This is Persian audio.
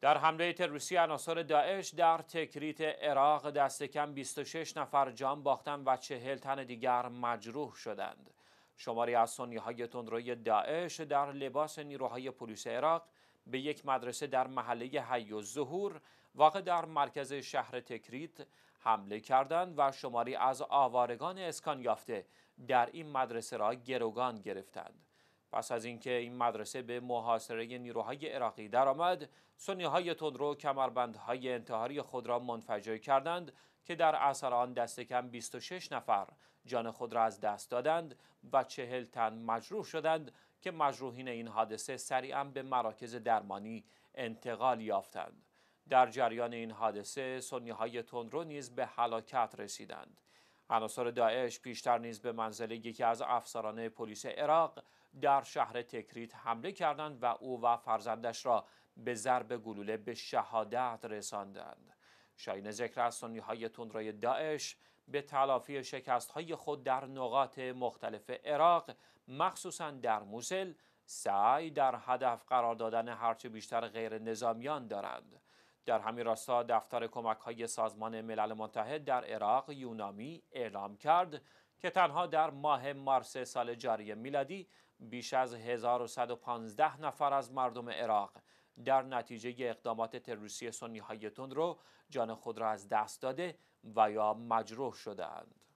در حمله تروریستی عناصر داعش در تکریت عراق دست کم 26 نفر جان باختند و 40 تن دیگر مجروح شدند. شماری از سنیهای تندروی داعش در لباس نیروهای پلیس عراق به یک مدرسه در محله حی واقع در مرکز شهر تکریت حمله کردند و شماری از آوارگان اسکان یافته در این مدرسه را گروگان گرفتند. پس از اینکه این مدرسه به محاصره نیروهای عراقی درآمد سنی های تندرو کمربندهای انتحاری خود را منفجر کردند که در اثر آن دست کم 26 نفر جان خود را از دست دادند و چهل تن مجروح شدند که مجروحین این حادثه سریعا به مراکز درمانی انتقال یافتند در جریان این حادثه سنی های تندرو نیز به هلاکت رسیدند عناصر داعش پیشتر نیز به منزل یکی از افسران پلیس عراق در شهر تکریت حمله کردند و او و فرزندش را به ضرب گلوله به شهادت رساندند شاین ذکر از سنیهای تندروی داعش به تلافی شکست های خود در نقاط مختلف عراق مخصوصا در موسل سعی در هدف قرار دادن هرچه بیشتر غیر نظامیان دارند در همین راستا دفتر کمک های سازمان ملل متحد در عراق یونامی اعلام کرد که تنها در ماه مارس سال جاری میلادی بیش از 1115 نفر از مردم عراق در نتیجه اقدامات تروریستی سنی های رو جان خود را از دست داده و یا مجروح شدند.